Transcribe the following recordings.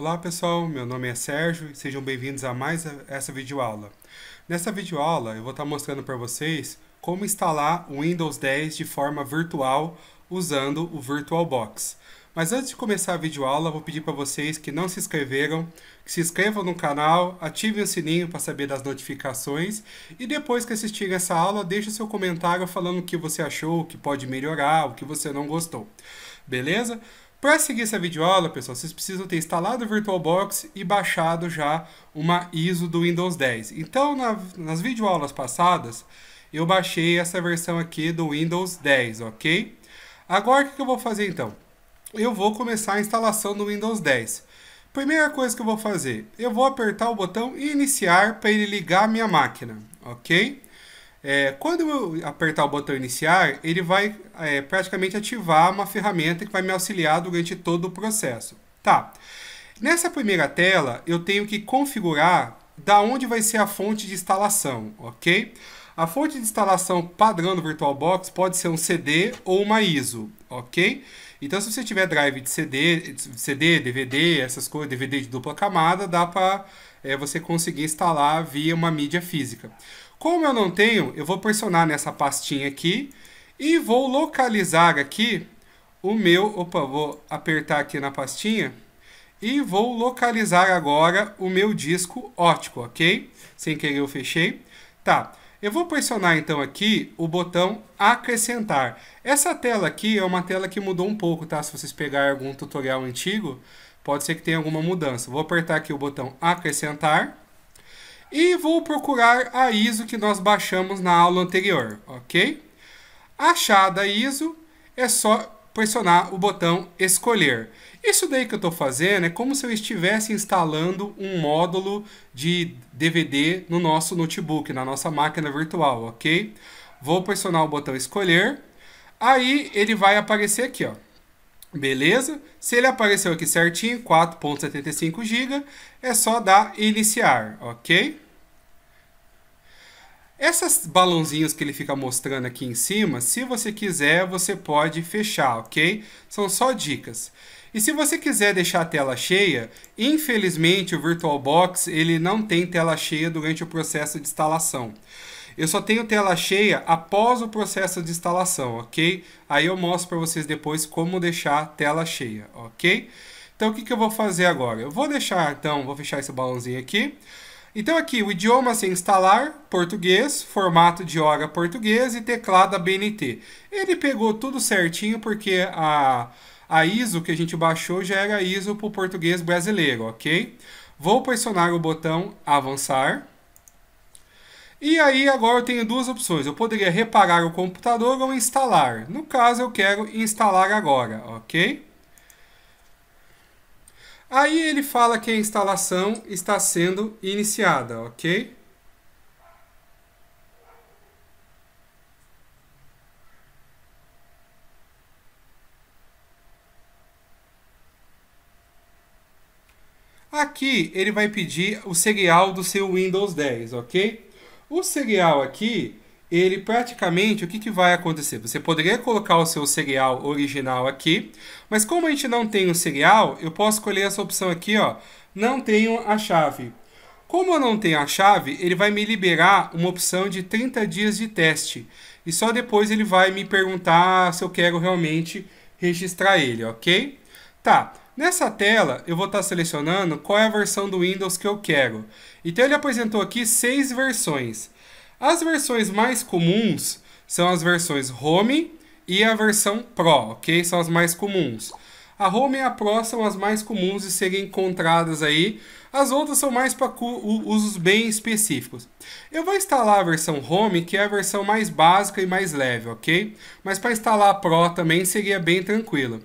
Olá pessoal, meu nome é Sérgio e sejam bem-vindos a mais essa videoaula. Nessa videoaula eu vou estar tá mostrando para vocês como instalar o Windows 10 de forma virtual usando o VirtualBox. Mas antes de começar a videoaula, vou pedir para vocês que não se inscreveram, que se inscrevam no canal, ativem o sininho para saber das notificações e depois que assistirem essa aula, deixe seu comentário falando o que você achou, o que pode melhorar, o que você não gostou. Beleza? Para seguir essa videoaula, pessoal, vocês precisam ter instalado o VirtualBox e baixado já uma ISO do Windows 10. Então, na, nas videoaulas passadas, eu baixei essa versão aqui do Windows 10, ok? Agora, o que eu vou fazer então? Eu vou começar a instalação do Windows 10. Primeira coisa que eu vou fazer, eu vou apertar o botão iniciar para ele ligar a minha máquina, ok? É, quando eu apertar o botão iniciar, ele vai é, praticamente ativar uma ferramenta que vai me auxiliar durante todo o processo. Tá. Nessa primeira tela, eu tenho que configurar da onde vai ser a fonte de instalação, ok? A fonte de instalação padrão do VirtualBox pode ser um CD ou uma ISO, ok? Então, se você tiver drive de CD, CD, DVD, essas coisas, DVD de dupla camada, dá para é, você conseguir instalar via uma mídia física. Como eu não tenho, eu vou pressionar nessa pastinha aqui e vou localizar aqui o meu... Opa, vou apertar aqui na pastinha e vou localizar agora o meu disco ótico, ok? Sem querer eu fechei. Tá, eu vou pressionar então aqui o botão acrescentar. Essa tela aqui é uma tela que mudou um pouco, tá? Se vocês pegarem algum tutorial antigo, pode ser que tenha alguma mudança. Vou apertar aqui o botão acrescentar e vou procurar a ISO que nós baixamos na aula anterior, ok? Achada a ISO, é só pressionar o botão escolher. Isso daí que eu estou fazendo é como se eu estivesse instalando um módulo de DVD no nosso notebook, na nossa máquina virtual, ok? Vou pressionar o botão escolher, aí ele vai aparecer aqui, ó. Beleza? Se ele apareceu aqui certinho, 4.75 GB, é só dar iniciar, ok? Essas balãozinhos que ele fica mostrando aqui em cima, se você quiser, você pode fechar, ok? São só dicas. E se você quiser deixar a tela cheia, infelizmente o VirtualBox ele não tem tela cheia durante o processo de instalação. Eu só tenho tela cheia após o processo de instalação, ok? Aí eu mostro para vocês depois como deixar a tela cheia, ok? Então o que, que eu vou fazer agora? Eu vou deixar, então, vou fechar esse balãozinho aqui. Então aqui, o idioma assim, instalar português, formato de hora português e teclado ABNT. Ele pegou tudo certinho porque a, a ISO que a gente baixou já era ISO para o português brasileiro, ok? Vou pressionar o botão avançar. E aí agora eu tenho duas opções. Eu poderia reparar o computador ou instalar. No caso eu quero instalar agora, ok? Aí ele fala que a instalação está sendo iniciada, ok? Aqui ele vai pedir o serial do seu Windows 10, ok? O serial aqui ele praticamente o que, que vai acontecer? Você poderia colocar o seu cereal original aqui, mas como a gente não tem o cereal, eu posso escolher essa opção aqui, ó, não tenho a chave. Como eu não tenho a chave, ele vai me liberar uma opção de 30 dias de teste. E só depois ele vai me perguntar se eu quero realmente registrar ele, ok? Tá, nessa tela eu vou estar tá selecionando qual é a versão do Windows que eu quero. Então ele apresentou aqui seis versões. As versões mais comuns são as versões Home e a versão Pro, ok? São as mais comuns. A Home e a Pro são as mais comuns de serem encontradas aí. As outras são mais para usos bem específicos. Eu vou instalar a versão Home, que é a versão mais básica e mais leve, ok? Mas para instalar a Pro também seria bem tranquilo.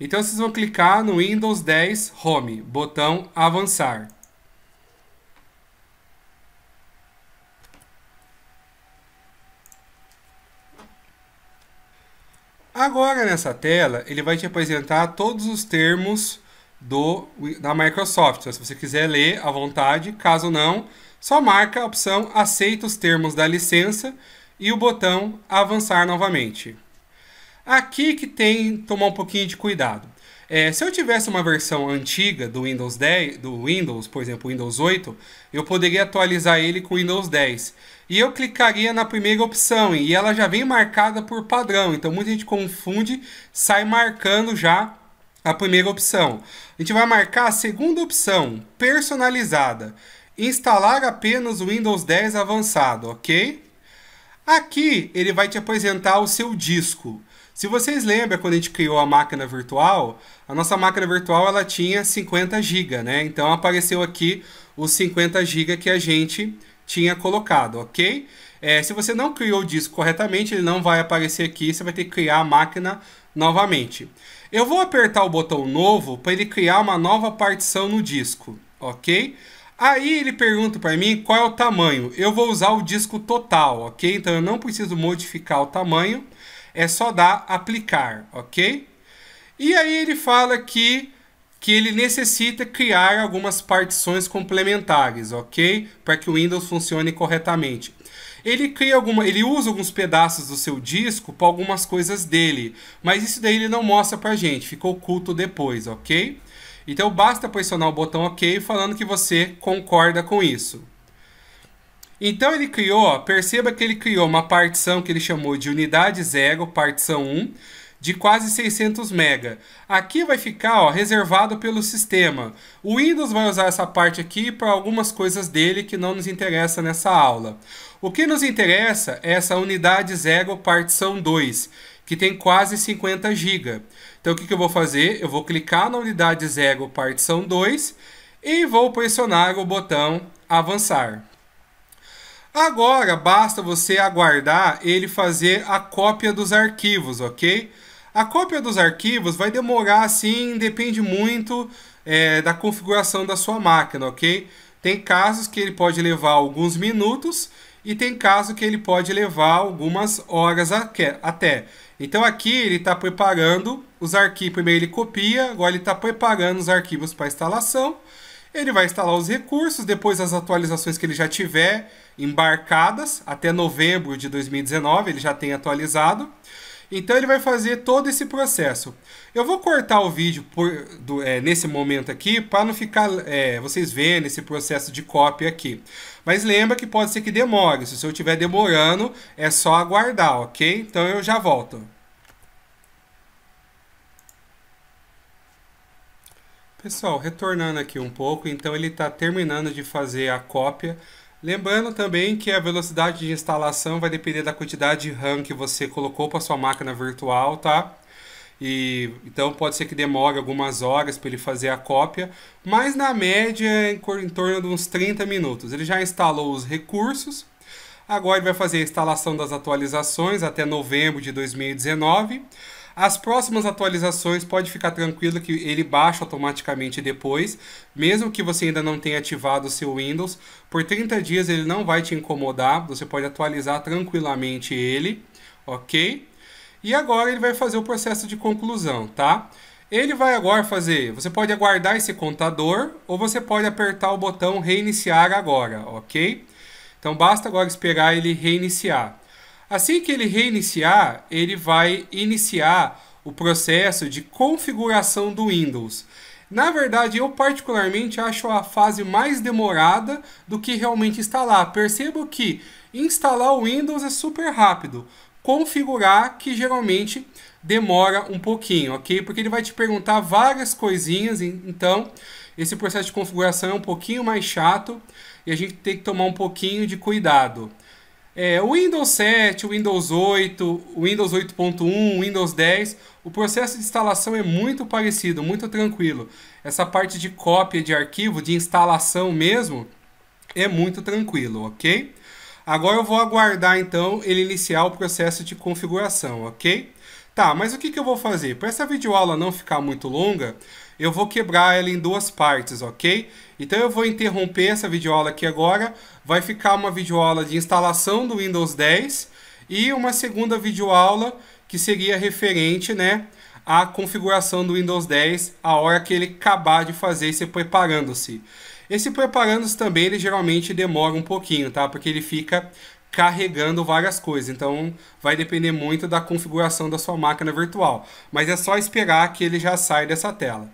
Então vocês vão clicar no Windows 10 Home, botão Avançar. Agora nessa tela, ele vai te apresentar todos os termos do, da Microsoft. se você quiser ler à vontade, caso não, só marca a opção Aceita os termos da licença e o botão Avançar novamente. Aqui que tem tomar um pouquinho de cuidado. É, se eu tivesse uma versão antiga do Windows 10, do Windows, por exemplo, Windows 8, eu poderia atualizar ele com o Windows 10. E eu clicaria na primeira opção e ela já vem marcada por padrão. Então muita gente confunde, sai marcando já a primeira opção. A gente vai marcar a segunda opção, personalizada. Instalar apenas o Windows 10 avançado, ok? Aqui ele vai te apresentar o seu disco. Se vocês lembram, quando a gente criou a máquina virtual, a nossa máquina virtual ela tinha 50 GB, né? Então apareceu aqui os 50 GB que a gente tinha colocado, ok? É, se você não criou o disco corretamente, ele não vai aparecer aqui, você vai ter que criar a máquina novamente. Eu vou apertar o botão novo para ele criar uma nova partição no disco, ok? Aí ele pergunta para mim qual é o tamanho. Eu vou usar o disco total, ok? Então eu não preciso modificar o tamanho é só dar aplicar, ok? E aí ele fala que, que ele necessita criar algumas partições complementares, ok? Para que o Windows funcione corretamente ele cria alguma, ele usa alguns pedaços do seu disco para algumas coisas dele, mas isso daí ele não mostra para gente, ficou oculto depois, OK? Então basta pressionar o botão OK falando que você concorda com isso. Então ele criou, ó, perceba que ele criou uma partição que ele chamou de unidade 0, partição 1, de quase 600 MB. Aqui vai ficar ó, reservado pelo sistema. O Windows vai usar essa parte aqui para algumas coisas dele que não nos interessa nessa aula. O que nos interessa é essa unidade 0 partição 2, que tem quase 50 GB. Então o que, que eu vou fazer? Eu vou clicar na unidade 0 partição 2 e vou pressionar o botão avançar. Agora basta você aguardar ele fazer a cópia dos arquivos, ok? A cópia dos arquivos vai demorar assim, depende muito é, da configuração da sua máquina, ok? Tem casos que ele pode levar alguns minutos e tem caso que ele pode levar algumas horas até. Então aqui ele está preparando os arquivos, primeiro ele copia, agora ele está preparando os arquivos para instalação. Ele vai instalar os recursos, depois as atualizações que ele já tiver embarcadas, até novembro de 2019 ele já tem atualizado. Então ele vai fazer todo esse processo. Eu vou cortar o vídeo por, do, é, nesse momento aqui para não ficar é, vocês verem esse processo de cópia aqui. Mas lembra que pode ser que demore. Se eu estiver demorando, é só aguardar, ok? Então eu já volto. Pessoal, retornando aqui um pouco, então ele está terminando de fazer a cópia. Lembrando também que a velocidade de instalação vai depender da quantidade de RAM que você colocou para sua máquina virtual, tá? E, então pode ser que demore algumas horas para ele fazer a cópia, mas na média em, em torno de uns 30 minutos. Ele já instalou os recursos, agora ele vai fazer a instalação das atualizações até novembro de 2019. As próximas atualizações pode ficar tranquilo que ele baixa automaticamente depois, mesmo que você ainda não tenha ativado o seu Windows. Por 30 dias ele não vai te incomodar, você pode atualizar tranquilamente ele, ok? E agora ele vai fazer o processo de conclusão, tá? Ele vai agora fazer, você pode aguardar esse contador ou você pode apertar o botão reiniciar agora, ok? Então basta agora esperar ele reiniciar. Assim que ele reiniciar, ele vai iniciar o processo de configuração do Windows. Na verdade, eu particularmente acho a fase mais demorada do que realmente instalar. Percebo que instalar o Windows é super rápido, configurar que geralmente demora um pouquinho, ok? Porque ele vai te perguntar várias coisinhas, então esse processo de configuração é um pouquinho mais chato e a gente tem que tomar um pouquinho de cuidado é, Windows 7, Windows 8, Windows 8.1, Windows 10, o processo de instalação é muito parecido, muito tranquilo. Essa parte de cópia de arquivo, de instalação mesmo, é muito tranquilo, ok? Agora eu vou aguardar então ele iniciar o processo de configuração, ok? Tá, mas o que, que eu vou fazer? Para essa videoaula não ficar muito longa, eu vou quebrar ela em duas partes, ok? Então eu vou interromper essa videoaula aqui agora, vai ficar uma videoaula de instalação do Windows 10 e uma segunda videoaula que seria referente, né, à configuração do Windows 10, a hora que ele acabar de fazer esse preparando-se. Esse preparando-se também, ele geralmente demora um pouquinho, tá? Porque ele fica carregando várias coisas. Então vai depender muito da configuração da sua máquina virtual. Mas é só esperar que ele já saia dessa tela.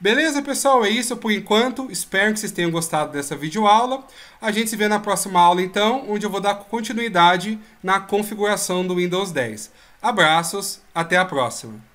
Beleza, pessoal? É isso por enquanto. Espero que vocês tenham gostado dessa videoaula. A gente se vê na próxima aula, então, onde eu vou dar continuidade na configuração do Windows 10. Abraços, até a próxima!